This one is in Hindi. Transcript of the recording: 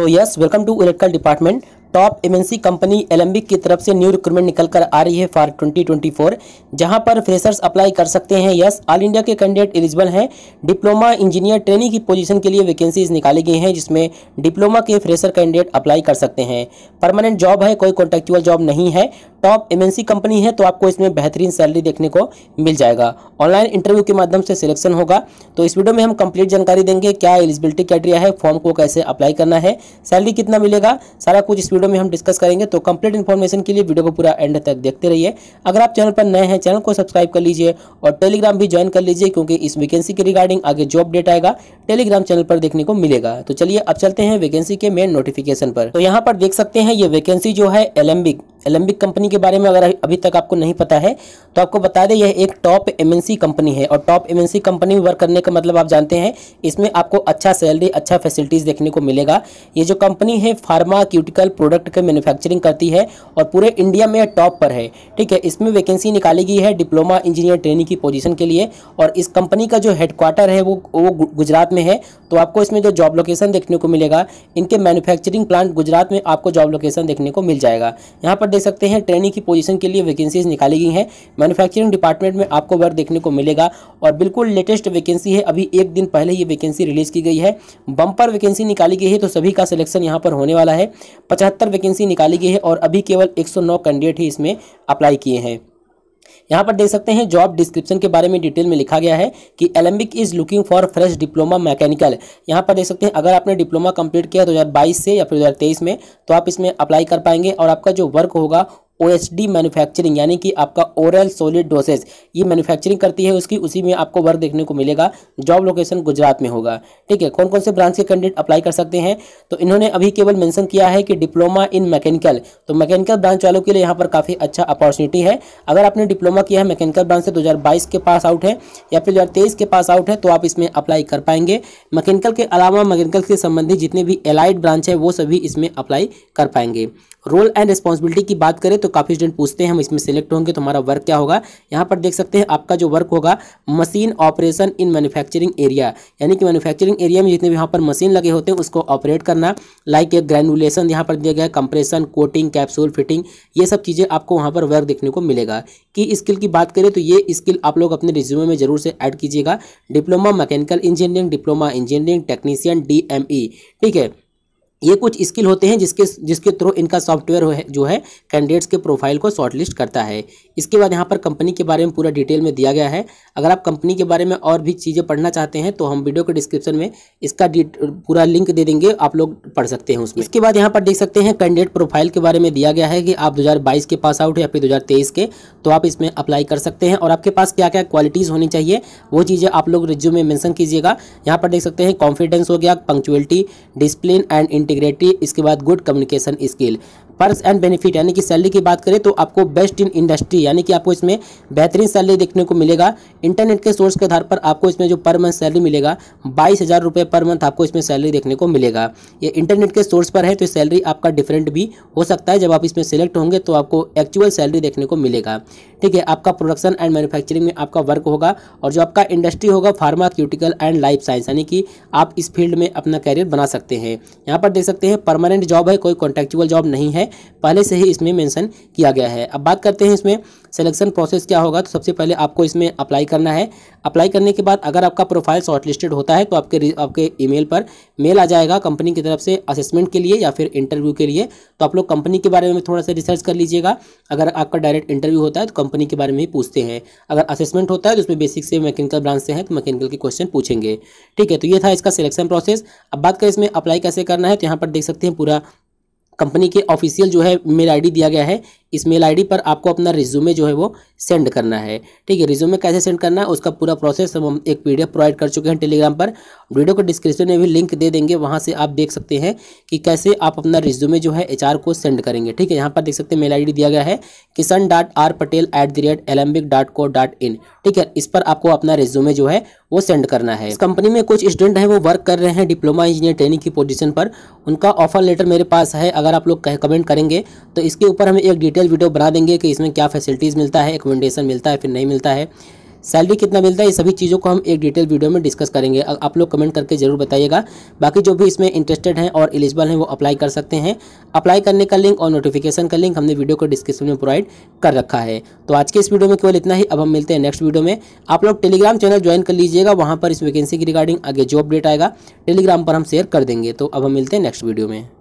सो तो yes welcome to electrical department top MNC company Alembic की तरफ से न्यू रिक्रूटमेंट निकल कर आ रही है फॉर 2024 ट्वेंटी जहाँ पर फ्रेशर्स अप्लाई कर सकते हैं यस ऑल इंडिया के कैंडिडेट एलिजिबल हैं डिप्लोमा इंजीनियर ट्रेनिंग की पोजीशन के लिए वैकेंसीज निकाली गई हैं जिसमें डिप्लोमा के फ्रेशर कैंडिडेट अप्लाई कर सकते हैं परमानेंट जॉब है कोई कॉन्ट्रेक्चुअल जॉब नहीं है टॉप एमएनसी कंपनी है तो आपको इसमें बेहतरीन सैलरी देखने को मिल जाएगा ऑनलाइन इंटरव्यू के माध्यम से सिलेक्शन होगा तो इस वीडियो में हम कंप्लीट जानकारी देंगे क्या एलिजिबिलिटी क्राइटेरिया है फॉर्म को कैसे अप्लाई करना है सैलरी कितना मिलेगा सारा कुछ इस वीडियो में हम डिस्कस करेंगे तो कंप्लीट इन्फॉर्मेशन के लिए वीडियो को पूरा एंड तक देखते रहिए अगर आप चैनल पर नए हैं चैनल को सब्सक्राइब कर लीजिए और टेलीग्राम भी ज्वाइन कर लीजिए क्योंकि इस वैकेंसी के रिगार्डिंग आगे जो अपडेट आएगा टेलीग्राम चैनल पर देखने को मिलेगा तो चलिए अब चलते हैं वैकेंसी के मेन नोटिफिकेशन पर तो यहाँ पर देख सकते हैं ये वैकेंसी जो है एलम्बिक एलम्बिक कंपनी कंपनी के बारे में अगर अभी तक आपको नहीं पता है तो आपको बता दें यह एक टॉप एमएनसी कंपनी है और टॉप एमएनसी कंपनी में वर्क करने का मतलब आप जानते हैं इसमें आपको अच्छा सैलरी अच्छा फैसिलिटीज़ देखने को मिलेगा ये जो कंपनी है फार्माक्यूटिकल प्रोडक्ट के मैन्युफैक्चरिंग करती है और पूरे इंडिया में टॉप पर है ठीक है इसमें वैकेंसी निकाली गई है डिप्लोमा इंजीनियर ट्रेनिंग की पोजिशन के लिए और इस कंपनी का जो हेडक्वार्टर है वो वो गुजरात में है तो आपको इसमें जो जॉब लोकेशन देखने को मिलेगा इनके मैन्युफैक्चरिंग प्लांट गुजरात में आपको जॉब लोकेशन देखने को मिल जाएगा यहाँ पर देख सकते हैं ट्रेन ट्रेनिंग की पोजीशन के लिए वैकेंसीज निकाली गई हैं मैन्युफैक्चरिंग डिपार्टमेंट में आपको वर्क देखने को मिलेगा और बिल्कुल लेटेस्ट वैकेंसी है अभी एक दिन पहले ये वैकेंसी रिलीज की गई है बम्पर वैकेंसी निकाली गई है तो सभी का सिलेक्शन यहाँ पर होने वाला है पचहत्तर वैकेंसी निकाली गई है और अभी केवल एक कैंडिडेट ही इसमें अप्लाई किए हैं यहाँ पर देख सकते हैं जॉब डिस्क्रिप्शन के बारे में डिटेल में लिखा गया है कि Alembic is looking for fresh diploma mechanical यहाँ पर देख सकते हैं अगर आपने डिप्लोमा कंप्लीट किया 2022 से या फिर 2023 में तो आप इसमें अप्लाई कर पाएंगे और आपका जो वर्क होगा ओएसडी मैन्युफैक्चरिंग यानी कि आपका ओरल सोलिड डोसेज ये मैन्युफैक्चरिंग करती है उसकी उसी में आपको वर्क देखने को मिलेगा जॉब लोकेशन गुजरात में होगा ठीक है कौन कौन से ब्रांच के कैंडिडेट अप्लाई कर सकते हैं तो इन्होंने अभी केवल मेंशन किया है कि डिप्लोमा इन मैकेनिकल तो मैकेनिकल ब्रांच वालों के लिए यहाँ पर काफ़ी अच्छा अपॉर्चुनिटी है अगर आपने डिप्लोमा किया है मैकेनिकल ब्रांच से दो के पास आउट है या फिर दो के पास आउट है तो आप इसमें अप्लाई कर पाएंगे मैकेनिकल के अलावा मैकेनिकल से संबंधित जितने भी एलाइड ब्रांच है वो सभी इसमें अप्लाई कर पाएंगे रोल एंड रिस्पॉन्सिबिलिटी की बात करें तो काफ़ी स्टूडेंट पूछते हैं हम इसमें सेलेक्ट होंगे तो हमारा वर्क क्या होगा यहाँ पर देख सकते हैं आपका जो वर्क होगा machine operation in manufacturing area यानी कि मैन्युफैक्चरिंग एरिया में जितने भी यहाँ पर मशीन लगे होते हैं उसको ऑपरेट करना लाइक एक ग्रैनुलेशन यहाँ पर दिया गया कंप्रेशन कोटिंग कैप्सूल फिटिंग ये सब चीज़ें आपको वहाँ पर वर्क देखने को मिलेगा की स्किल की बात करें तो ये स्किल आप लोग अपने रिज्यूमे में जरूर से ऐड कीजिएगा diploma mechanical engineering diploma engineering technician D ठीक है ये कुछ स्किल होते हैं जिसके जिसके थ्रू इनका सॉफ्टवेयर जो है कैंडिडेट्स के प्रोफाइल को शॉर्टलिस्ट करता है इसके बाद यहाँ पर कंपनी के बारे में पूरा डिटेल में दिया गया है अगर आप कंपनी के बारे में और भी चीज़ें पढ़ना चाहते हैं तो हम वीडियो के डिस्क्रिप्शन में इसका पूरा लिंक दे देंगे आप लोग पढ़ सकते हैं उसमें इसके बाद यहाँ पर देख सकते हैं कैंडिडेट प्रोफाइल के बारे में दिया गया है कि आप दो के पास आउट या फिर दो के तो आप इसमें अप्लाई कर सकते हैं और आपके पास क्या क्या क्वालिटीज़ होनी चाहिए वो चीज़ें आप लोग रिज्यूम में मैंसन कीजिएगा यहाँ पर देख सकते हैं कॉन्फिडेंस हो गया पंक्चुअलिटी डिसप्लिन एंड इंटीग्रिटी इसके बाद good communication skill perks and benefit यानी कि सैलरी की बात करें तो आपको बेस्ट इन इंडस्ट्री यानी कि आपको इसमें बेहतरीन सैलरी देखने को मिलेगा इंटरनेट के सोर्स के आधार पर आपको इसमें जो पर मंथ सैलरी मिलेगा बाईस हज़ार रुपये पर मंथ आपको इसमें सैलरी देखने को मिलेगा ये इंटरनेट के सोर्स पर है तो सैलरी आपका डिफरेंट भी हो सकता है जब आप इसमें सेलेक्ट होंगे तो आपको एक्चुअल सैलरी देखने को मिलेगा ठीक है आपका प्रोडक्शन एंड मैन्युफैक्चरिंग में आपका वर्क होगा और जो आपका इंडस्ट्री होगा फार्माक्यूटिकल एंड लाइफ साइंस यानी कि आप इस फील्ड में अपना कैरियर बना सकते हैं यहाँ पर देख सकते हैं परमानेंट जॉब है कोई कॉन्ट्रेक्चुअल जॉब नहीं है पहले से ही इसमें मैंशन किया गया है अब बात करते हैं इसमें सिलेक्शन प्रोसेस क्या होगा तो सबसे पहले आपको इसमें अप्लाई करना है अप्लाई करने के बाद अगर आपका प्रोफाइल शॉर्टलिस्टेड होता है तो आपके आपके ईमेल पर मेल आ जाएगा कंपनी की तरफ से असेसमेंट के लिए या फिर इंटरव्यू के लिए तो आप लोग कंपनी के बारे में थोड़ा सा रिसर्च कर लीजिएगा अगर आपका डायरेक्ट इंटरव्यू होता है तो कंपनी के बारे में ही पूछते हैं अगर असेसमेंट होता है तो उसमें बेसिक से मैकेनिकल ब्रांच से है तो मैकेनिकल के क्वेश्चन पूछेंगे ठीक है तो ये था इसका सिलेक्शन प्रोसेस अब बात करें इसमें अप्लाई कैसे करना है तो यहाँ पर देख सकते हैं पूरा कंपनी के ऑफिशियल जो है मेल आईडी दिया गया है इस मेल आईडी पर आपको अपना रिज्यूमे जो है वो सेंड करना है ठीक है रिज्यूमे कैसे सेंड करना है उसका पूरा प्रोसेस हम एक पीडीएफ प्रोवाइड कर चुके हैं टेलीग्राम पर वीडियो को डिस्क्रिप्शन में भी लिंक दे देंगे वहाँ से आप देख सकते हैं कि कैसे आप अपना रिज्यूमे जो है एच को सेंड करेंगे ठीक है यहाँ पर देख सकते हैं मेल आई दिया गया है Kisan dot R Patel at the rate dot co dot in ठीक है इस पर आपको अपना रिज्यूमे जो है वो सेंड करना है कंपनी में कुछ स्टूडेंट है वो वर्क कर रहे हैं डिप्लोमा इंजीनियर ट्रेनिंग की पोजिशन पर उनका ऑफर लेटर मेरे पास है अगर आप लोग कमेंट करेंगे तो इसके ऊपर हमें एक डिटेल डिटेल वीडियो बना देंगे कि इसमें क्या फैसिलिटीज़ मिलता है एकोमेंडेशन मिलता है फिर नहीं मिलता है सैलरी कितना मिलता है ये सभी चीज़ों को हम एक डिटेल वीडियो में डिस्कस करेंगे आप लोग कमेंट करके जरूर बताइएगा बाकी जो भी इसमें इंटरेस्टेड हैं और एलिजिबल हैं वो अप्लाई कर सकते हैं अप्लाई करने का लिंक और नोटिफिकेशन का लिंक हमने वीडियो को डिस्क्रिप्शन में प्रोवाइड कर रखा है तो आज के इस वीडियो में केवल इतना ही अब हम मिलते हैं नेक्स्ट वीडियो में आप लोग टेलीग्राम चैनल ज्वाइन कर लीजिएगा वहाँ पर इस वैकेंसी की रिगार्डिंग आगे जो अपडेट आएगा टेलीग्राम पर हम शेयर कर देंगे तो अब हम मिलते हैं नेक्स्ट वीडियो में